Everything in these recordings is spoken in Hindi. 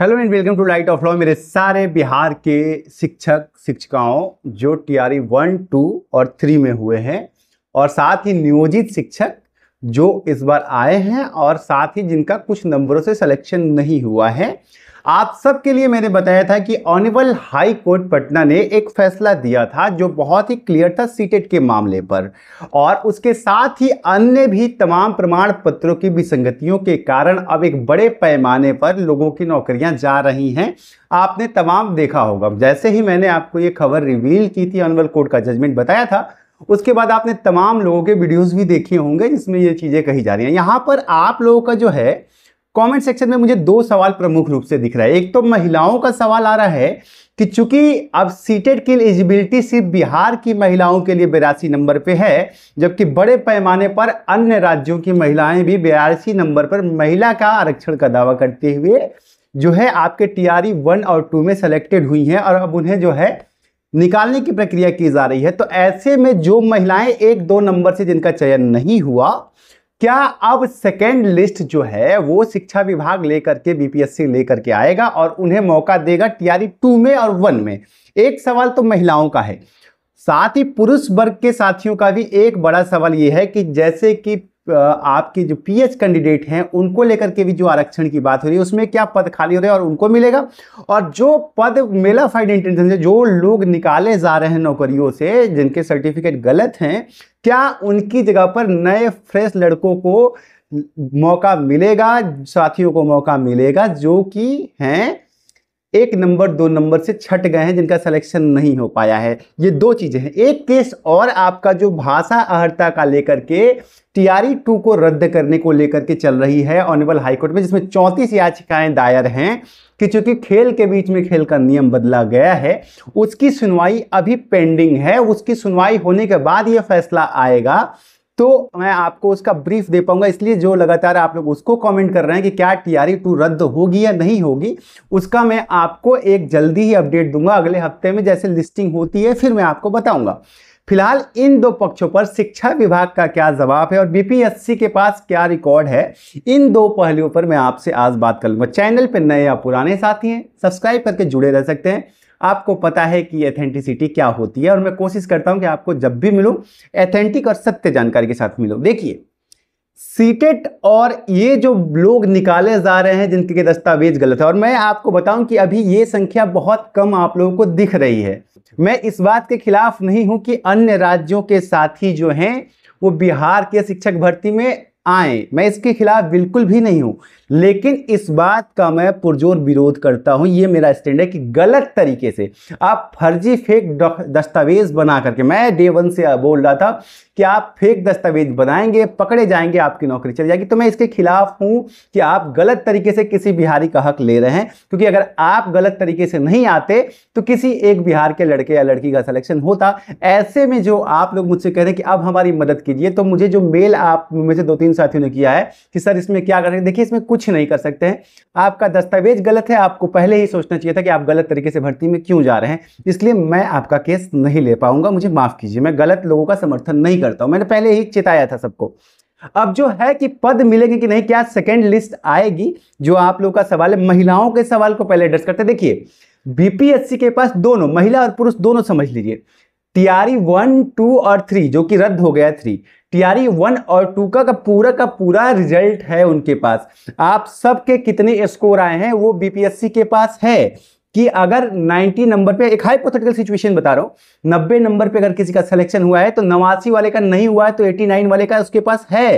hello and welcome to light of law मेरे सारे बिहार के शिक्षक शिक्षिकाओं जो टीआरई वन टू और थ्री में हुए हैं और साथ ही नियोजित शिक्षक जो इस बार आए हैं और साथ ही जिनका कुछ नंबरों से सिलेक्शन नहीं हुआ है आप सबके लिए मैंने बताया था कि ऑनरेबल हाई कोर्ट पटना ने एक फैसला दिया था जो बहुत ही क्लियर था सीटेट के मामले पर और उसके साथ ही अन्य भी तमाम प्रमाण पत्रों की विसंगतियों के कारण अब एक बड़े पैमाने पर लोगों की नौकरियां जा रही हैं आपने तमाम देखा होगा जैसे ही मैंने आपको ये खबर रिवील की थी ऑनेबल कोर्ट का जजमेंट बताया था उसके बाद आपने तमाम लोगों के वीडियोस भी देखे होंगे जिसमें ये चीज़ें कही जा रही हैं यहाँ पर आप लोगों का जो है कमेंट सेक्शन में मुझे दो सवाल प्रमुख रूप से दिख रहा है एक तो महिलाओं का सवाल आ रहा है कि चूंकि अब सीटेड की एलिजिबिलिटी सिर्फ बिहार की महिलाओं के लिए बयासी नंबर पे है जबकि बड़े पैमाने पर अन्य राज्यों की महिलाएं भी बयासी नंबर पर महिला का आरक्षण का दावा करते हुए जो है आपके टीआरई वन e और टू में सेलेक्टेड हुई हैं और अब उन्हें जो है निकालने की प्रक्रिया की जा रही है तो ऐसे में जो महिलाएं एक दो नंबर से जिनका चयन नहीं हुआ क्या अब सेकेंड लिस्ट जो है वो शिक्षा विभाग लेकर के बीपीएससी लेकर के आएगा और उन्हें मौका देगा टीआरई टू e में और वन में एक सवाल तो महिलाओं का है साथ ही पुरुष वर्ग के साथियों का भी एक बड़ा सवाल ये है कि जैसे कि आपके जो पीएच कैंडिडेट हैं उनको लेकर के भी जो आरक्षण की बात हो रही है उसमें क्या पद खाली हो रहे हैं और उनको मिलेगा और जो पद मेला फाइड इंटेंशन से जो लोग निकाले जा रहे हैं नौकरियों से जिनके सर्टिफिकेट गलत हैं क्या उनकी जगह पर नए फ्रेश लड़कों को मौका मिलेगा साथियों को मौका मिलेगा जो कि हैं एक नंबर दो नंबर से छट गए हैं जिनका सिलेक्शन नहीं हो पाया है ये दो चीज़ें हैं एक केस और आपका जो भाषा अहर्ता का लेकर के टीआरई टू को रद्द करने को लेकर के चल रही है ऑनरेबल हाईकोर्ट में जिसमें चौंतीस याचिकाएं दायर हैं कि चूंकि खेल के बीच में खेल का नियम बदला गया है उसकी सुनवाई अभी पेंडिंग है उसकी सुनवाई होने के बाद ये फैसला आएगा तो मैं आपको उसका ब्रीफ दे पाऊंगा इसलिए जो लगातार आप लोग उसको कमेंट कर रहे हैं कि क्या टी आर टू रद्द होगी या नहीं होगी उसका मैं आपको एक जल्दी ही अपडेट दूंगा अगले हफ्ते में जैसे लिस्टिंग होती है फिर मैं आपको बताऊंगा फिलहाल इन दो पक्षों पर शिक्षा विभाग का क्या जवाब है और बीपीएससी के पास क्या रिकॉर्ड है इन दो पहलुओं पर मैं आपसे आज बात कर लूँगा चैनल पर नए या पुराने साथी हैं सब्सक्राइब करके जुड़े रह सकते हैं आपको पता है कि एथेंटिसिटी क्या होती है और मैं कोशिश करता हूं कि आपको जब भी मिलूं एथेंटिक और सत्य जानकारी के साथ मिलूं देखिए सीटेट और ये जो लोग निकाले जा रहे हैं जिनके दस्तावेज गलत है और मैं आपको बताऊं कि अभी ये संख्या बहुत कम आप लोगों को दिख रही है मैं इस बात के खिलाफ नहीं हूं कि अन्य राज्यों के साथी जो हैं वो बिहार के शिक्षक भर्ती में आए मैं इसके खिलाफ बिल्कुल भी नहीं हूं लेकिन इस बात का मैं पुरजोर विरोध करता हूं ये मेरा स्टैंड है कि गलत तरीके से आप फर्जी फेक दस्तावेज बना करके मैं डे वन से बोल रहा था कि आप फेक दस्तावेज बनाएंगे पकड़े जाएंगे आपकी नौकरी चली जाएगी तो मैं इसके खिलाफ हूं कि आप गलत तरीके से किसी बिहारी का हक ले रहे हैं क्योंकि अगर आप गलत तरीके से नहीं आते तो किसी एक बिहार के लड़के या लड़की का सिलेक्शन होता ऐसे में जो आप लोग मुझसे कह रहे हैं कि अब हमारी मदद कीजिए तो मुझे जो मेल आप में से दो तीन साथियों ने किया है कि सर इसमें क्या करें देखिए इसमें कुछ कुछ नहीं कर सकते हैं आपका दस्तावेज गलत है आपको पहले ही सोचना चाहिए था कि आप गलत तरीके से भर्ती में क्यों जा रहे हैं इसलिए मैं आपका केस नहीं ले पाऊंगा मुझे माफ़ कीजिए मैं गलत लोगों का समर्थन नहीं करता हूं मैंने पहले ही चिताया था सबको अब जो है कि पद मिलेंगे कि नहीं क्या सेकेंड लिस्ट आएगी जो आप लोग का सवाल है महिलाओं के सवाल को पहले एड्रेस करते देखिए बीपीएससी के पास दोनों महिला और पुरुष दोनों समझ लीजिए तैयारी वन टू और थ्री जो कि रद्द हो गया थ्री टीआरई वन और टू का, का पूरा का पूरा रिजल्ट है उनके पास आप सबके कितने स्कोर आए हैं वो बीपीएससी के पास है कि अगर 90 नंबर पे एक हाइपोथेटिकल सिचुएशन बता रहा हूं 90 नंबर पे अगर किसी का सिलेक्शन हुआ है तो नवासी वाले का नहीं हुआ है तो 89 वाले का उसके पास है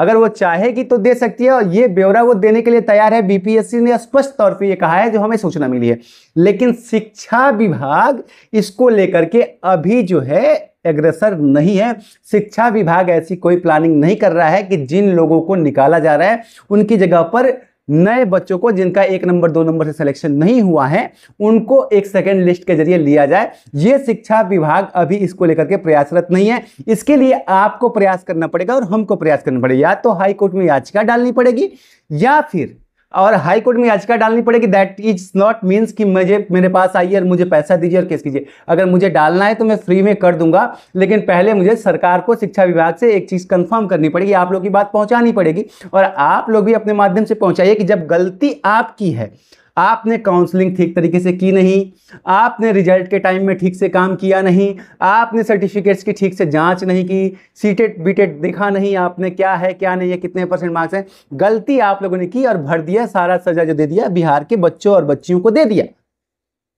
अगर वो चाहेगी तो दे सकती है और ये ब्यौरा वो देने के लिए तैयार है बीपीएससी ने स्पष्ट तौर पे ये कहा है जो हमें सूचना मिली है लेकिन शिक्षा विभाग इसको लेकर के अभी जो है एग्रेसर नहीं है शिक्षा विभाग ऐसी कोई प्लानिंग नहीं कर रहा है कि जिन लोगों को निकाला जा रहा है उनकी जगह पर नए बच्चों को जिनका एक नंबर दो नंबर से सिलेक्शन नहीं हुआ है उनको एक सेकेंड लिस्ट के जरिए लिया जाए ये शिक्षा विभाग अभी इसको लेकर के प्रयासरत नहीं है इसके लिए आपको प्रयास करना पड़ेगा और हमको प्रयास करना पड़ेगा या तो हाईकोर्ट में याचिका डालनी पड़ेगी या फिर और हाई कोर्ट में याचिका डालनी पड़ेगी दैट इज नॉट मीन्स कि मुझे मेरे पास आइए और मुझे पैसा दीजिए और केस कीजिए अगर मुझे डालना है तो मैं फ्री में कर दूंगा लेकिन पहले मुझे सरकार को शिक्षा विभाग से एक चीज़ कंफर्म करनी पड़ेगी आप लोग की बात पहुँचानी पड़ेगी और आप लोग भी अपने माध्यम से पहुँचाइए कि जब गलती आपकी है आपने काउंसलिंग ठीक तरीके से की नहीं आपने रिजल्ट के टाइम में ठीक से काम किया नहीं आपने सर्टिफिकेट्स की ठीक से जांच नहीं की सीटेट बीटेट e e देखा नहीं आपने क्या है क्या नहीं है कितने परसेंट मार्क्स हैं गलती आप लोगों ने की और भर दिया सारा सजा जो दे दिया बिहार के बच्चों और बच्चियों को दे दिया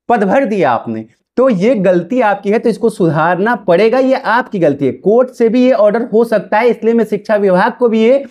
पद भर दिया आपने तो ये गलती आपकी है तो इसको सुधारना पड़ेगा ये आपकी गलती है कोर्ट से भी ये ऑर्डर हो सकता है इसलिए मैं शिक्षा विभाग को भी ये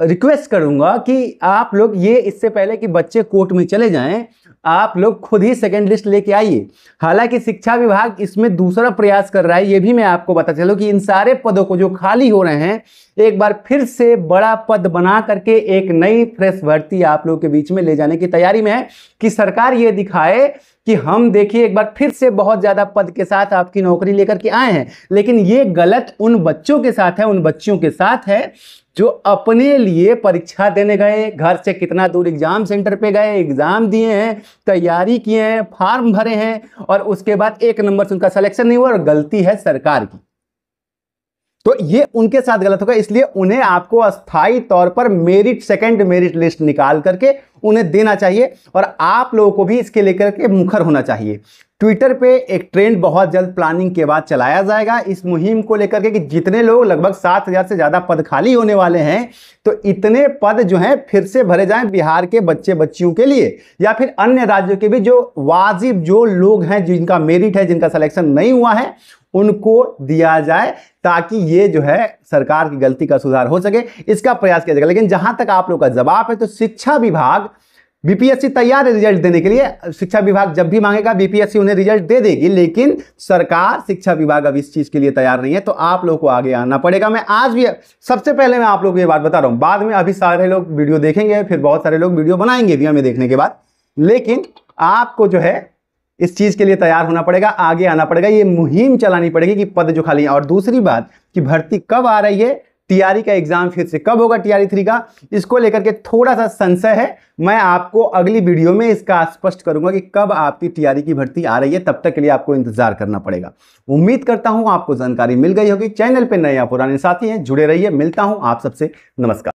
रिक्वेस्ट करूंगा कि आप लोग ये इससे पहले कि बच्चे कोर्ट में चले जाएं आप लोग खुद ही सेकेंड लिस्ट लेके आइए हालांकि शिक्षा विभाग इसमें दूसरा प्रयास कर रहा है ये भी मैं आपको बता चलूँ कि इन सारे पदों को जो खाली हो रहे हैं एक बार फिर से बड़ा पद बना करके एक नई फ्रेश भर्ती आप लोगों के बीच में ले जाने की तैयारी में है कि सरकार ये दिखाए कि हम देखिए एक बार फिर से बहुत ज़्यादा पद के साथ आपकी नौकरी लेकर के आए हैं लेकिन ये गलत उन बच्चों के साथ है उन बच्चियों के साथ है जो अपने लिए परीक्षा देने गए घर से कितना दूर एग्ज़ाम सेंटर पे गए एग्ज़ाम दिए हैं तैयारी किए हैं फॉर्म भरे हैं और उसके बाद एक नंबर से उनका सिलेक्शन नहीं हुआ और गलती है सरकार की तो ये उनके साथ गलत होगा इसलिए उन्हें आपको अस्थाई तौर पर मेरिट सेकंड मेरिट लिस्ट निकाल करके उन्हें देना चाहिए और आप लोगों को भी इसके लेकर के मुखर होना चाहिए ट्विटर पे एक ट्रेंड बहुत जल्द प्लानिंग के बाद चलाया जाएगा इस मुहिम को लेकर के कि जितने लोग लगभग सात हज़ार से ज़्यादा पद खाली होने वाले हैं तो इतने पद जो हैं फिर से भरे जाएं बिहार के बच्चे बच्चियों के लिए या फिर अन्य राज्यों के भी जो वाजिब जो लोग हैं जिनका मेरिट है जिनका सिलेक्शन नहीं हुआ है उनको दिया जाए ताकि ये जो है सरकार की गलती का सुधार हो सके इसका प्रयास किया जाएगा लेकिन जहां तक आप लोग का जवाब है तो शिक्षा विभाग बीपीएससी तैयार है रिजल्ट देने के लिए शिक्षा विभाग जब भी मांगेगा बीपीएससी उन्हें रिजल्ट दे देगी लेकिन सरकार शिक्षा विभाग अब इस चीज़ के लिए तैयार नहीं है तो आप लोग को आगे आना पड़ेगा मैं आज भी सबसे पहले मैं आप लोग को ये बात बता रहा हूँ बाद में अभी सारे लोग वीडियो देखेंगे फिर बहुत सारे लोग वीडियो बनाएंगे भी हमें देखने के बाद लेकिन आपको जो है इस चीज़ के लिए तैयार होना पड़ेगा आगे आना पड़ेगा ये मुहिम चलानी पड़ेगी कि पद जो खाली है और दूसरी बात कि भर्ती कब आ रही है टीआरई का एग्जाम फिर से कब होगा टीआरई थ्री का इसको लेकर के थोड़ा सा संशय है मैं आपको अगली वीडियो में इसका स्पष्ट करूंगा कि कब आपकी टीआरई की भर्ती आ रही है तब तक के लिए आपको इंतजार करना पड़ेगा उम्मीद करता हूं आपको जानकारी मिल गई होगी चैनल पर नए पुराने साथी हैं जुड़े रहिए है, मिलता हूं आप सबसे नमस्कार